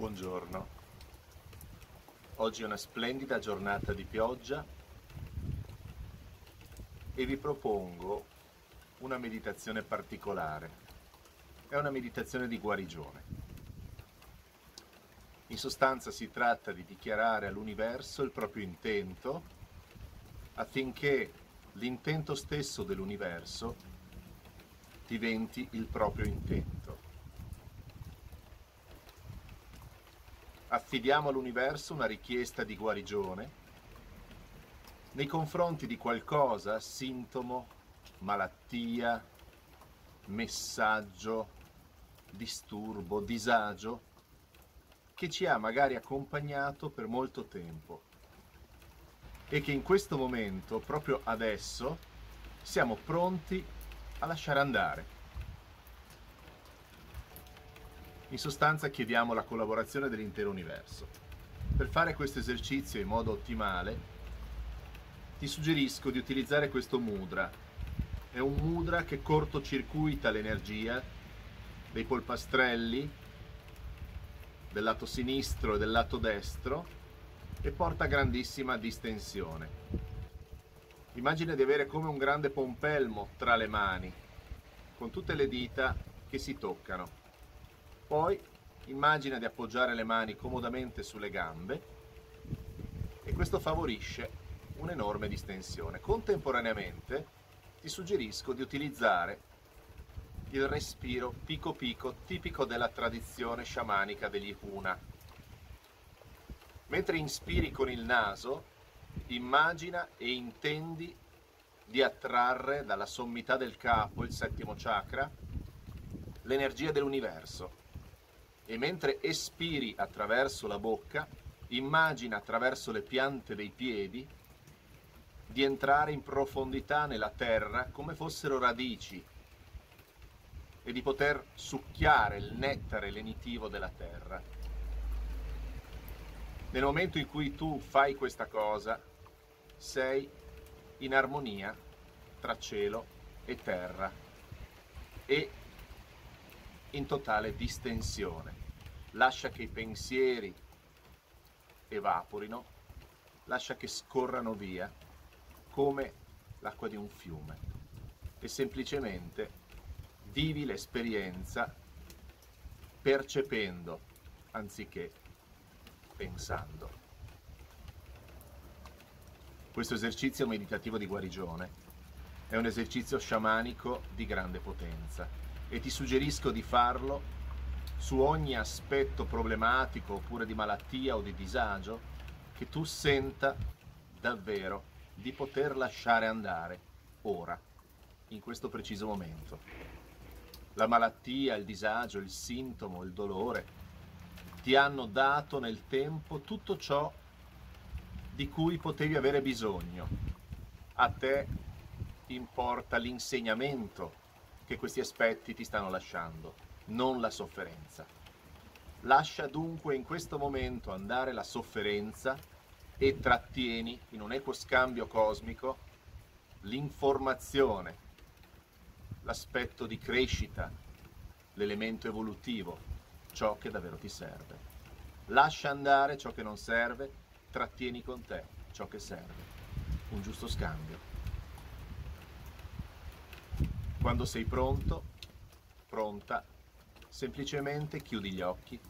Buongiorno. Oggi è una splendida giornata di pioggia e vi propongo una meditazione particolare. È una meditazione di guarigione. In sostanza si tratta di dichiarare all'universo il proprio intento affinché l'intento stesso dell'universo diventi il proprio intento. affidiamo all'universo una richiesta di guarigione nei confronti di qualcosa, sintomo, malattia, messaggio, disturbo, disagio, che ci ha magari accompagnato per molto tempo e che in questo momento, proprio adesso, siamo pronti a lasciare andare. In sostanza chiediamo la collaborazione dell'intero universo. Per fare questo esercizio in modo ottimale ti suggerisco di utilizzare questo mudra. È un mudra che cortocircuita l'energia dei polpastrelli del lato sinistro e del lato destro e porta grandissima distensione. Immagina di avere come un grande pompelmo tra le mani, con tutte le dita che si toccano. Poi immagina di appoggiare le mani comodamente sulle gambe e questo favorisce un'enorme distensione. Contemporaneamente ti suggerisco di utilizzare il respiro pico pico tipico della tradizione sciamanica degli Huna. Mentre inspiri con il naso, immagina e intendi di attrarre dalla sommità del capo, il settimo chakra, l'energia dell'universo e mentre espiri attraverso la bocca, immagina attraverso le piante dei piedi di entrare in profondità nella terra come fossero radici e di poter succhiare il nettare lenitivo della terra. Nel momento in cui tu fai questa cosa, sei in armonia tra cielo e terra e in totale distensione lascia che i pensieri evaporino, lascia che scorrano via come l'acqua di un fiume e semplicemente vivi l'esperienza percependo anziché pensando. Questo esercizio meditativo di guarigione è un esercizio sciamanico di grande potenza e ti suggerisco di farlo su ogni aspetto problematico oppure di malattia o di disagio, che tu senta davvero di poter lasciare andare ora, in questo preciso momento. La malattia, il disagio, il sintomo, il dolore ti hanno dato nel tempo tutto ciò di cui potevi avere bisogno. A te importa l'insegnamento che questi aspetti ti stanno lasciando non la sofferenza. Lascia dunque in questo momento andare la sofferenza e trattieni in un equo scambio cosmico l'informazione, l'aspetto di crescita, l'elemento evolutivo, ciò che davvero ti serve. Lascia andare ciò che non serve, trattieni con te ciò che serve. Un giusto scambio. Quando sei pronto, pronta, semplicemente chiudi gli occhi,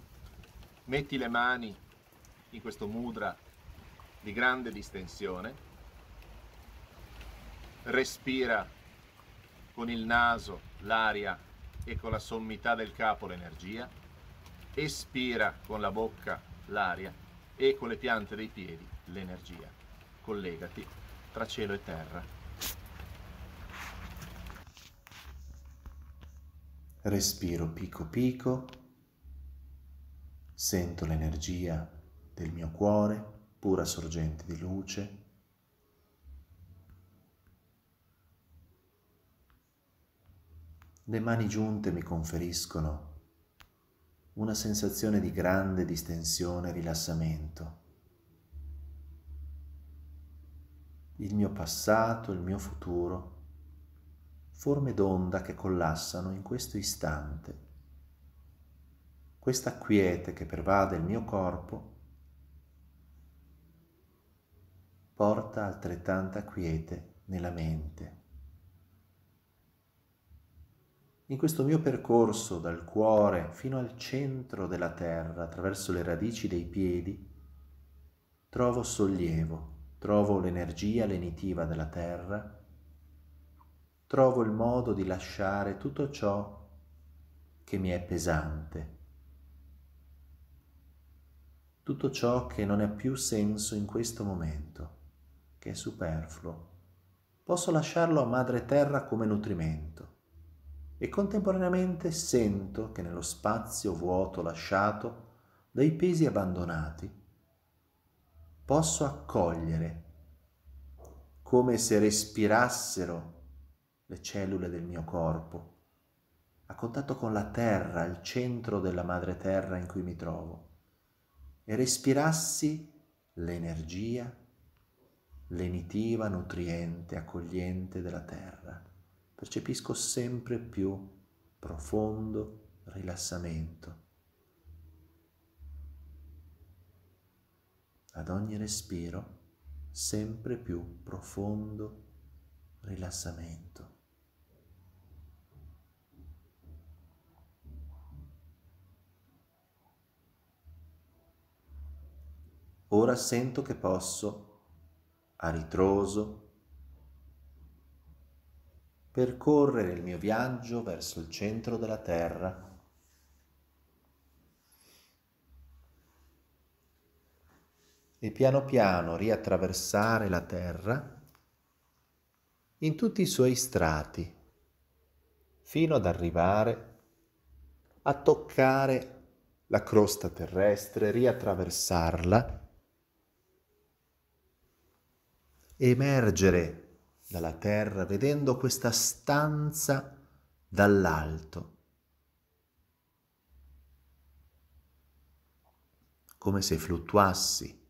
metti le mani in questo mudra di grande distensione, respira con il naso l'aria e con la sommità del capo l'energia, espira con la bocca l'aria e con le piante dei piedi l'energia. Collegati tra cielo e terra. respiro picco picco, sento l'energia del mio cuore, pura sorgente di luce. Le mani giunte mi conferiscono una sensazione di grande distensione e rilassamento. Il mio passato, il mio futuro forme d'onda che collassano in questo istante. Questa quiete che pervade il mio corpo porta altrettanta quiete nella mente. In questo mio percorso dal cuore fino al centro della terra, attraverso le radici dei piedi, trovo sollievo, trovo l'energia lenitiva della terra trovo il modo di lasciare tutto ciò che mi è pesante, tutto ciò che non ha più senso in questo momento, che è superfluo. Posso lasciarlo a madre terra come nutrimento e contemporaneamente sento che nello spazio vuoto lasciato dai pesi abbandonati posso accogliere come se respirassero le cellule del mio corpo, a contatto con la terra, il centro della madre terra in cui mi trovo, e respirassi l'energia lenitiva, nutriente, accogliente della terra. Percepisco sempre più profondo rilassamento. Ad ogni respiro sempre più profondo rilassamento. ora sento che posso, a ritroso, percorrere il mio viaggio verso il centro della Terra. E piano piano riattraversare la Terra in tutti i suoi strati, fino ad arrivare a toccare la crosta terrestre, riattraversarla emergere dalla terra vedendo questa stanza dall'alto, come se fluttuassi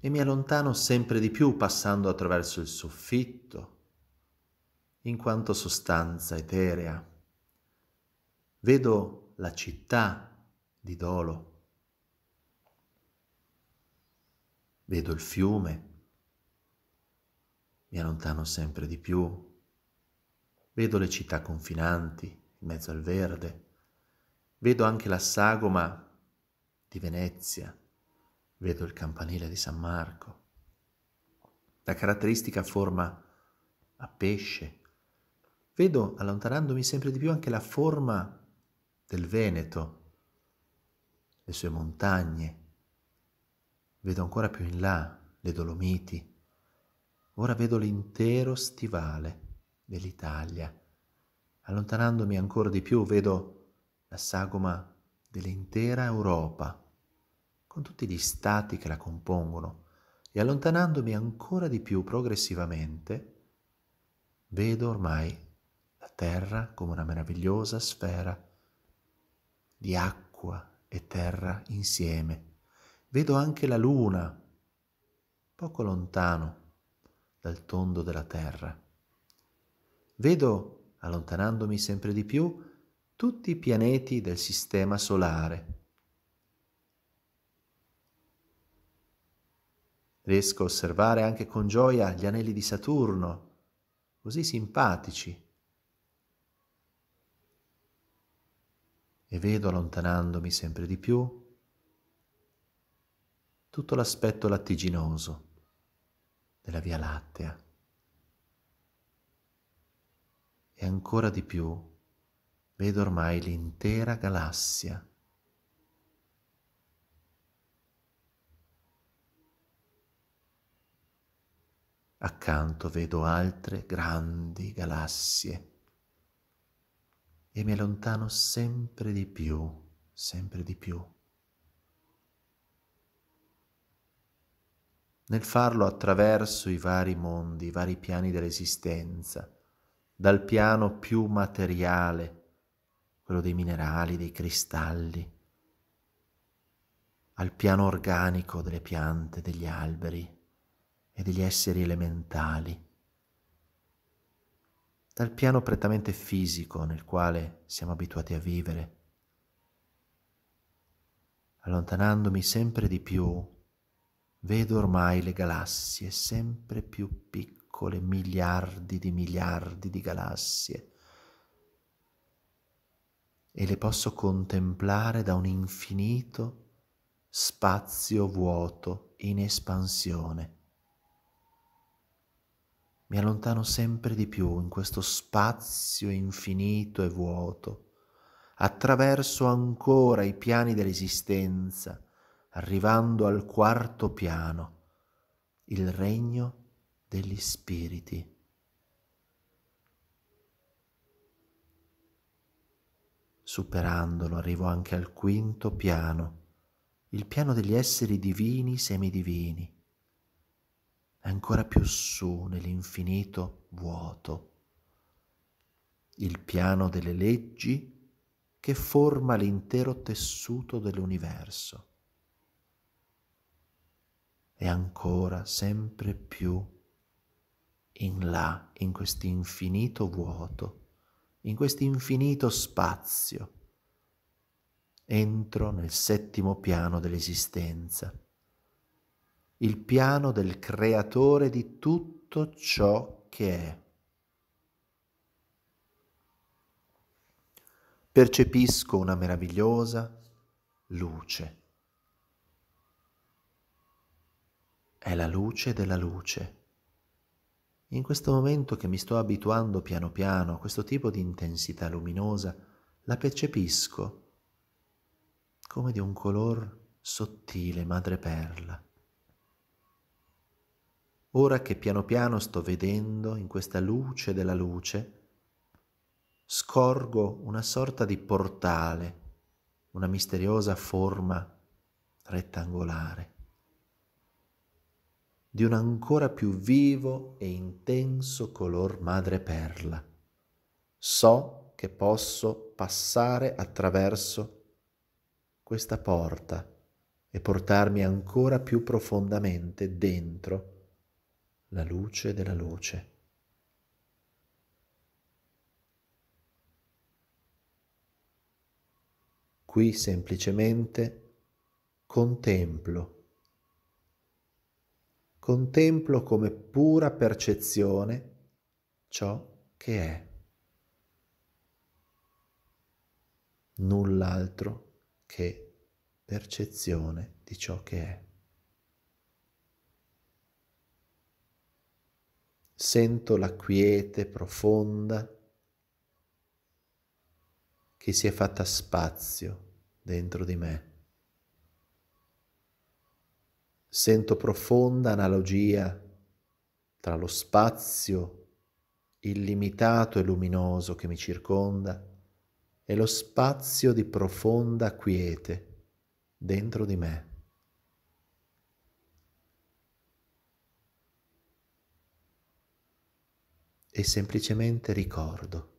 e mi allontano sempre di più passando attraverso il soffitto, in quanto sostanza eterea. Vedo la città di Dolo vedo il fiume, mi allontano sempre di più, vedo le città confinanti in mezzo al verde, vedo anche la sagoma di Venezia, vedo il campanile di San Marco. La caratteristica forma a pesce. Vedo allontanandomi sempre di più anche la forma del Veneto, le sue montagne, vedo ancora più in là le Dolomiti, ora vedo l'intero stivale dell'Italia. Allontanandomi ancora di più vedo la sagoma dell'intera Europa, con tutti gli stati che la compongono, e allontanandomi ancora di più progressivamente, vedo ormai la terra come una meravigliosa sfera di acqua e terra insieme Vedo anche la luna, poco lontano dal tondo della terra. Vedo, allontanandomi sempre di più, tutti i pianeti del sistema solare. Riesco a osservare anche con gioia gli anelli di Saturno, così simpatici. E vedo allontanandomi sempre di più tutto l'aspetto lattiginoso della Via Lattea e ancora di più vedo ormai l'intera galassia. Accanto vedo altre grandi galassie e mi allontano sempre di più, sempre di più. nel farlo attraverso i vari mondi, i vari piani dell'esistenza, dal piano più materiale, quello dei minerali, dei cristalli, al piano organico delle piante, degli alberi e degli esseri elementali, dal piano prettamente fisico nel quale siamo abituati a vivere, allontanandomi sempre di più Vedo ormai le galassie sempre più piccole, miliardi di miliardi di galassie, e le posso contemplare da un infinito spazio vuoto in espansione. Mi allontano sempre di più in questo spazio infinito e vuoto, attraverso ancora i piani dell'esistenza, arrivando al quarto piano, il regno degli spiriti. Superandolo arrivo anche al quinto piano, il piano degli esseri divini, semidivini, ancora più su nell'infinito vuoto, il piano delle leggi che forma l'intero tessuto dell'universo e ancora sempre più in là, in questo infinito vuoto, in questo infinito spazio. Entro nel settimo piano dell'esistenza, il piano del creatore di tutto ciò che è. Percepisco una meravigliosa luce è la luce della luce. In questo momento che mi sto abituando piano piano a questo tipo di intensità luminosa, la percepisco come di un color sottile madreperla. Ora che piano piano sto vedendo in questa luce della luce, scorgo una sorta di portale, una misteriosa forma rettangolare di un ancora più vivo e intenso color madreperla. So che posso passare attraverso questa porta e portarmi ancora più profondamente dentro la luce della luce. Qui semplicemente contemplo contemplo come pura percezione ciò che è. Null'altro che percezione di ciò che è. Sento la quiete profonda che si è fatta spazio dentro di me. Sento profonda analogia tra lo spazio illimitato e luminoso che mi circonda e lo spazio di profonda quiete dentro di me. E semplicemente ricordo,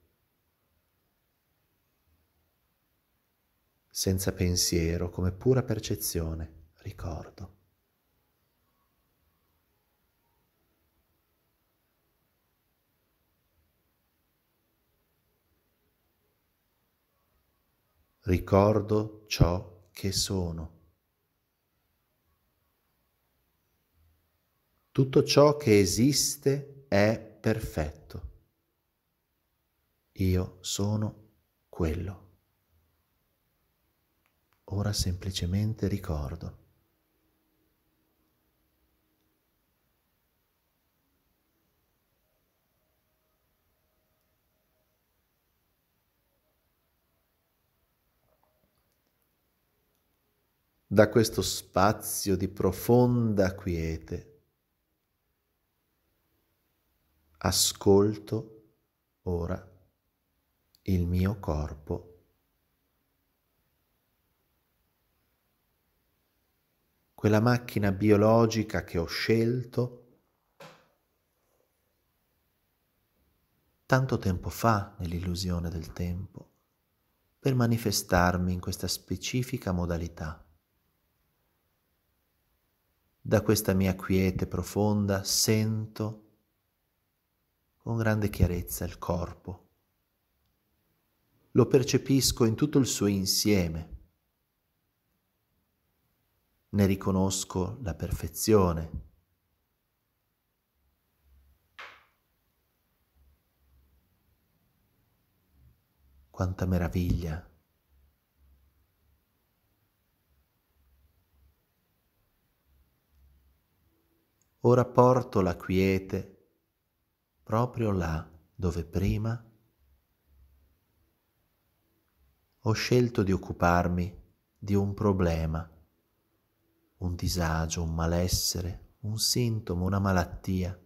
senza pensiero, come pura percezione, ricordo. ricordo ciò che sono. Tutto ciò che esiste è perfetto. Io sono quello. Ora semplicemente ricordo. da questo spazio di profonda quiete. Ascolto ora il mio corpo. Quella macchina biologica che ho scelto tanto tempo fa nell'illusione del tempo per manifestarmi in questa specifica modalità da questa mia quiete profonda sento con grande chiarezza il corpo. Lo percepisco in tutto il suo insieme. Ne riconosco la perfezione. Quanta meraviglia ora porto la quiete proprio là dove prima ho scelto di occuparmi di un problema, un disagio, un malessere, un sintomo, una malattia,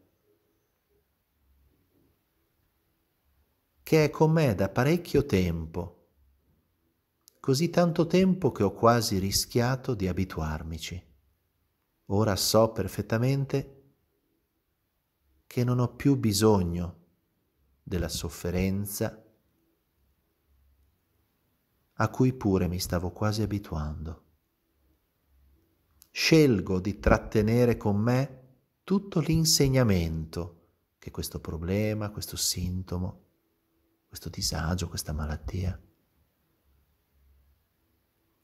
che è con me da parecchio tempo, così tanto tempo che ho quasi rischiato di abituarmici. Ora so perfettamente che non ho più bisogno della sofferenza a cui pure mi stavo quasi abituando. Scelgo di trattenere con me tutto l'insegnamento che questo problema, questo sintomo, questo disagio, questa malattia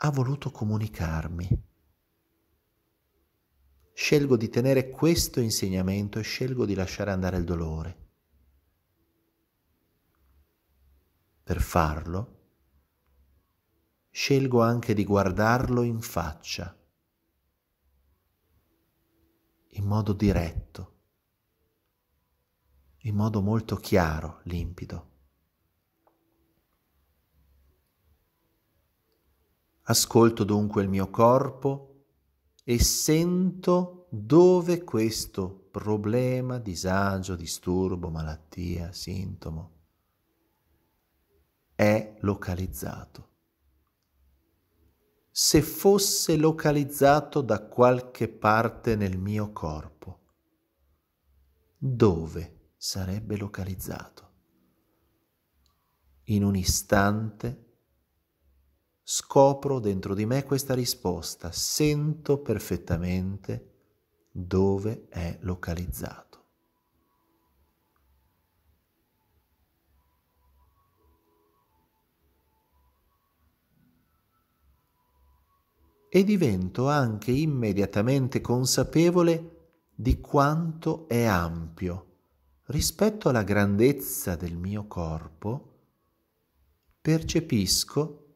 ha voluto comunicarmi. Scelgo di tenere questo insegnamento e scelgo di lasciare andare il dolore. Per farlo, scelgo anche di guardarlo in faccia, in modo diretto, in modo molto chiaro, limpido. Ascolto dunque il mio corpo e sento dove questo problema, disagio, disturbo, malattia, sintomo è localizzato. Se fosse localizzato da qualche parte nel mio corpo, dove sarebbe localizzato? In un istante scopro dentro di me questa risposta, sento perfettamente dove è localizzato. E divento anche immediatamente consapevole di quanto è ampio rispetto alla grandezza del mio corpo, percepisco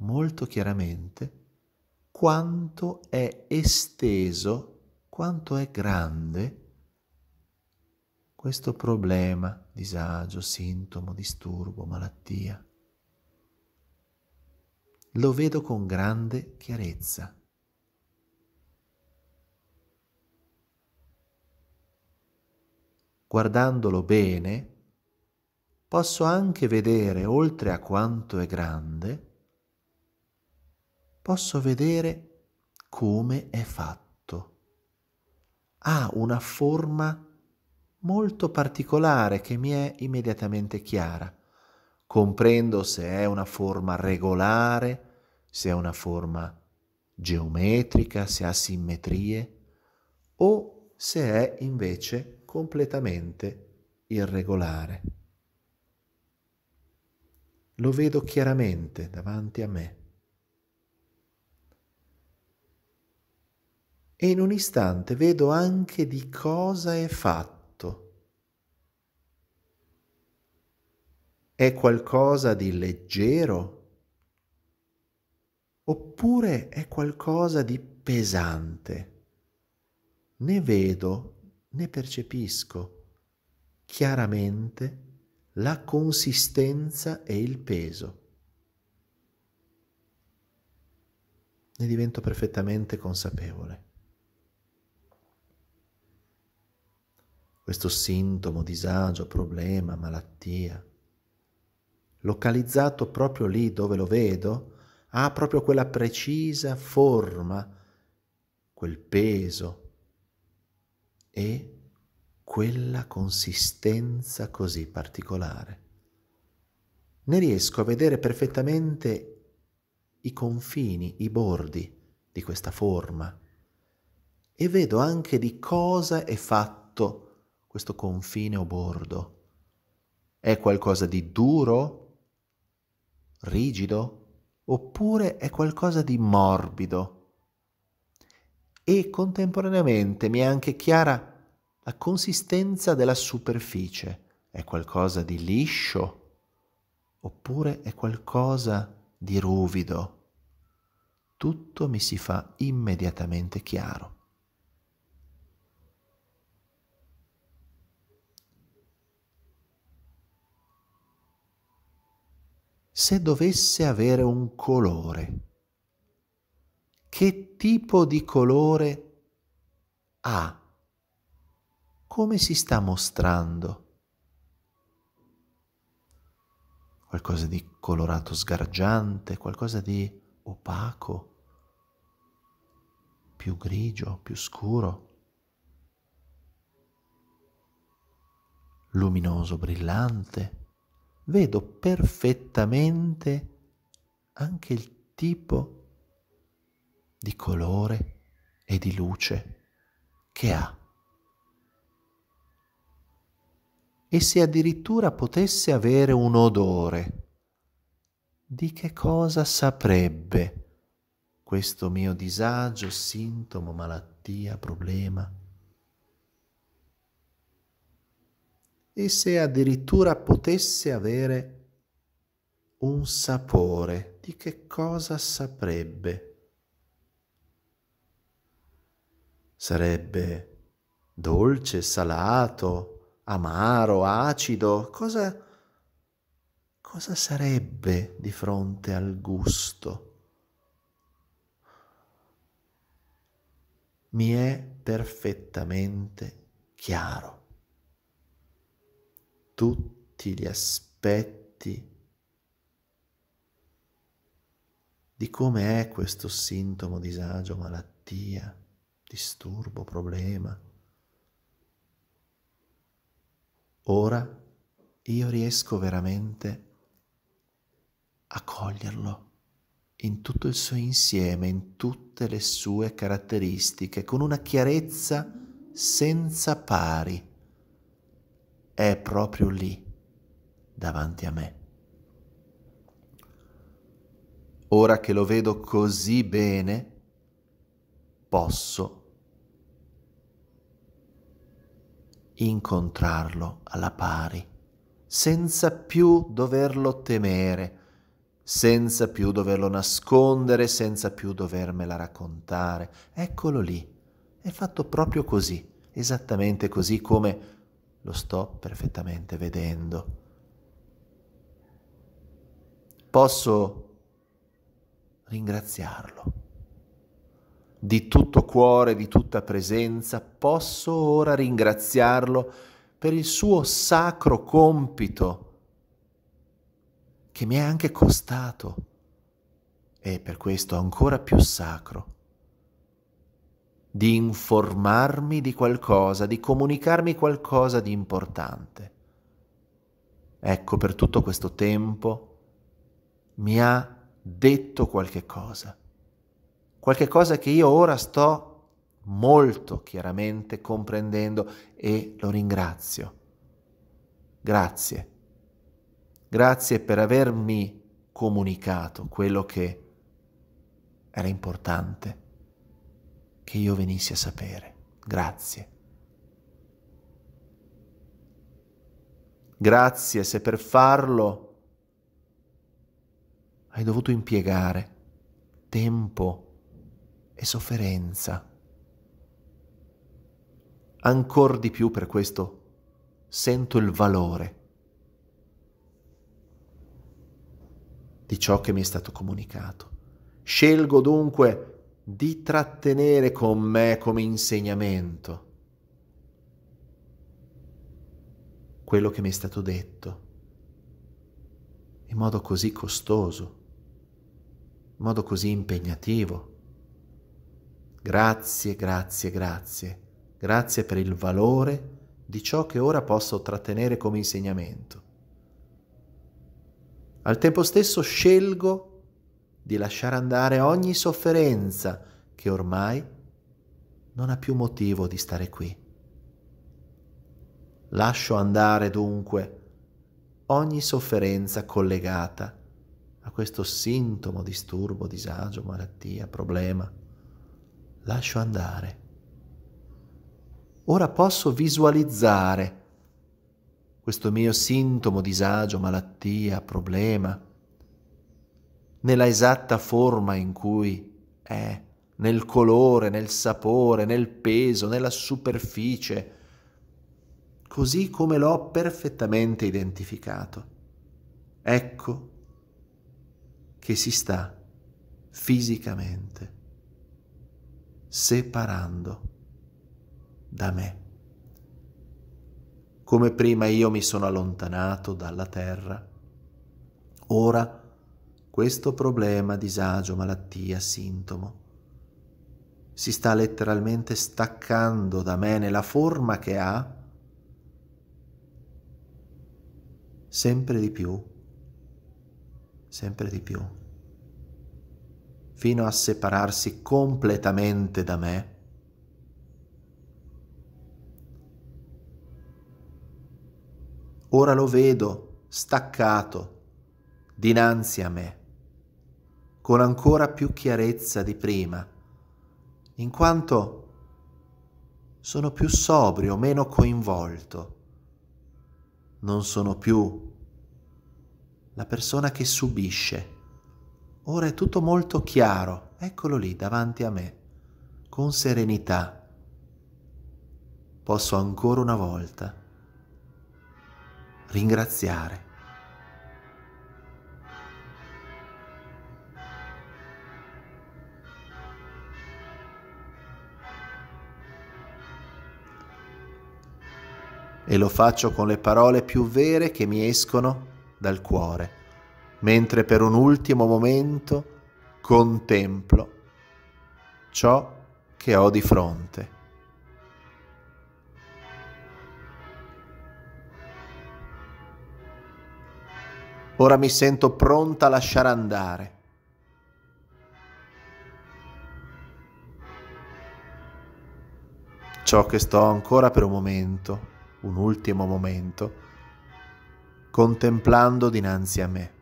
molto chiaramente quanto è esteso, quanto è grande questo problema, disagio, sintomo, disturbo, malattia. Lo vedo con grande chiarezza. Guardandolo bene, posso anche vedere, oltre a quanto è grande, posso vedere come è fatto. Ha una forma molto particolare che mi è immediatamente chiara. Comprendo se è una forma regolare, se è una forma geometrica, se ha simmetrie o se è invece completamente irregolare. Lo vedo chiaramente davanti a me. e in un istante vedo anche di cosa è fatto. È qualcosa di leggero? Oppure è qualcosa di pesante? Ne vedo, ne percepisco chiaramente la consistenza e il peso. Ne divento perfettamente consapevole. questo sintomo, disagio, problema, malattia. Localizzato proprio lì dove lo vedo, ha proprio quella precisa forma, quel peso e quella consistenza così particolare. Ne riesco a vedere perfettamente i confini, i bordi di questa forma e vedo anche di cosa è fatto questo confine o bordo? È qualcosa di duro, rigido, oppure è qualcosa di morbido? E contemporaneamente mi è anche chiara la consistenza della superficie. È qualcosa di liscio oppure è qualcosa di ruvido? Tutto mi si fa immediatamente chiaro. se dovesse avere un colore, che tipo di colore ha? Come si sta mostrando? Qualcosa di colorato sgargiante, qualcosa di opaco, più grigio, più scuro, luminoso, brillante vedo perfettamente anche il tipo di colore e di luce che ha. E se addirittura potesse avere un odore, di che cosa saprebbe questo mio disagio, sintomo, malattia, problema? e se addirittura potesse avere un sapore, di che cosa saprebbe? Sarebbe dolce, salato, amaro, acido? Cosa, cosa sarebbe di fronte al gusto? Mi è perfettamente chiaro tutti gli aspetti di come è questo sintomo, disagio, malattia, disturbo, problema. Ora io riesco veramente a coglierlo in tutto il suo insieme, in tutte le sue caratteristiche, con una chiarezza senza pari è proprio lì, davanti a me. Ora che lo vedo così bene, posso incontrarlo alla pari, senza più doverlo temere, senza più doverlo nascondere, senza più dovermela raccontare. Eccolo lì, è fatto proprio così, esattamente così come lo sto perfettamente vedendo. Posso ringraziarlo. Di tutto cuore, di tutta presenza, posso ora ringraziarlo per il suo sacro compito che mi è anche costato e per questo ancora più sacro di informarmi di qualcosa, di comunicarmi qualcosa di importante. Ecco, per tutto questo tempo mi ha detto qualche cosa, qualche cosa che io ora sto molto chiaramente comprendendo e lo ringrazio. Grazie. Grazie per avermi comunicato quello che era importante che io venissi a sapere. Grazie. Grazie se per farlo hai dovuto impiegare tempo e sofferenza. Ancora di più per questo sento il valore di ciò che mi è stato comunicato. Scelgo dunque di trattenere con me come insegnamento quello che mi è stato detto in modo così costoso, in modo così impegnativo. Grazie, grazie, grazie, grazie per il valore di ciò che ora posso trattenere come insegnamento. Al tempo stesso scelgo di lasciare andare ogni sofferenza che ormai non ha più motivo di stare qui. Lascio andare dunque ogni sofferenza collegata a questo sintomo, disturbo, disagio, malattia, problema. Lascio andare. Ora posso visualizzare questo mio sintomo, disagio, malattia, problema nella esatta forma in cui è, nel colore, nel sapore, nel peso, nella superficie, così come l'ho perfettamente identificato. Ecco che si sta fisicamente separando da me. Come prima io mi sono allontanato dalla terra, ora questo problema, disagio, malattia, sintomo. Si sta letteralmente staccando da me nella forma che ha sempre di più, sempre di più, fino a separarsi completamente da me. Ora lo vedo staccato dinanzi a me con ancora più chiarezza di prima, in quanto sono più sobrio, meno coinvolto, non sono più la persona che subisce. Ora è tutto molto chiaro, eccolo lì davanti a me, con serenità. Posso ancora una volta ringraziare. e lo faccio con le parole più vere che mi escono dal cuore, mentre per un ultimo momento contemplo ciò che ho di fronte. Ora mi sento pronta a lasciare andare. Ciò che sto ancora per un momento un ultimo momento, contemplando dinanzi a me.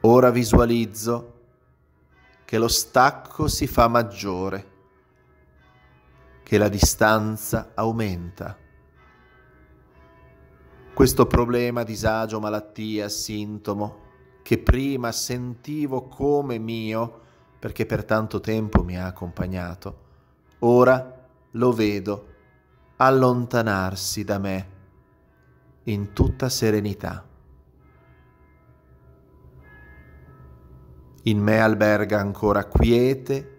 Ora visualizzo che lo stacco si fa maggiore, che la distanza aumenta. Questo problema, disagio, malattia, sintomo che prima sentivo come mio, perché per tanto tempo mi ha accompagnato. Ora lo vedo allontanarsi da me in tutta serenità. In me alberga ancora quiete,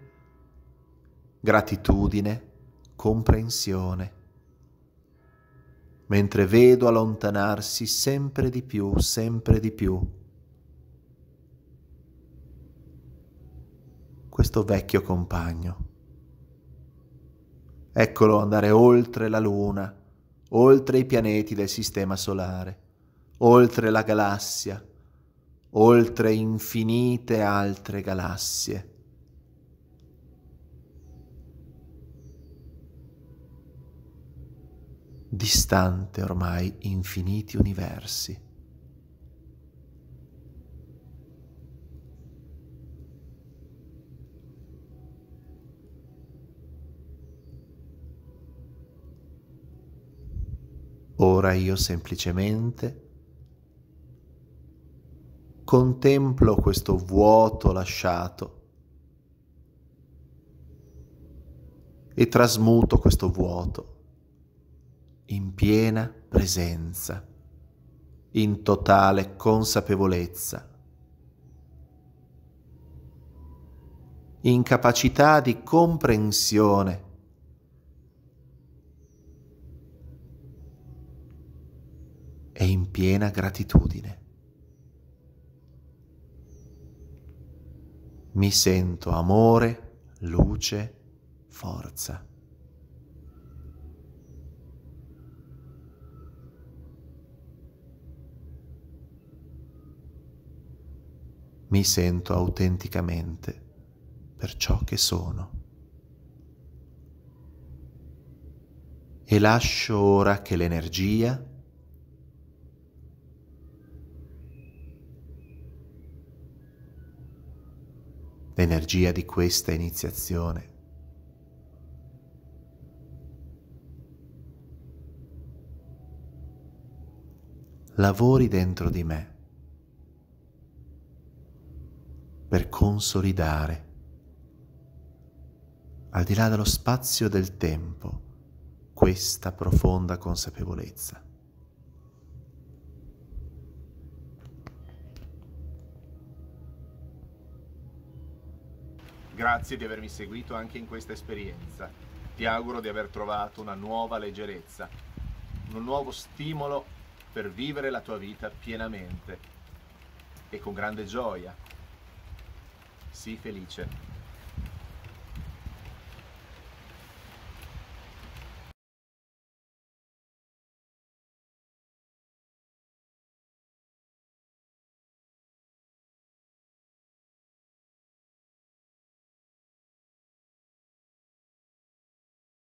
gratitudine, comprensione, mentre vedo allontanarsi sempre di più, sempre di più questo vecchio compagno. Eccolo andare oltre la Luna, oltre i pianeti del Sistema Solare, oltre la galassia, oltre infinite altre galassie. Distante ormai infiniti universi. Ora io semplicemente contemplo questo vuoto lasciato e trasmuto questo vuoto in piena presenza, in totale consapevolezza, in capacità di comprensione e in piena gratitudine. Mi sento amore, luce, forza. Mi sento autenticamente per ciò che sono. E lascio ora che l'energia l'energia di questa iniziazione. Lavori dentro di me per consolidare, al di là dello spazio e del tempo, questa profonda consapevolezza. Grazie di avermi seguito anche in questa esperienza. Ti auguro di aver trovato una nuova leggerezza, un nuovo stimolo per vivere la tua vita pienamente e con grande gioia. Sii felice.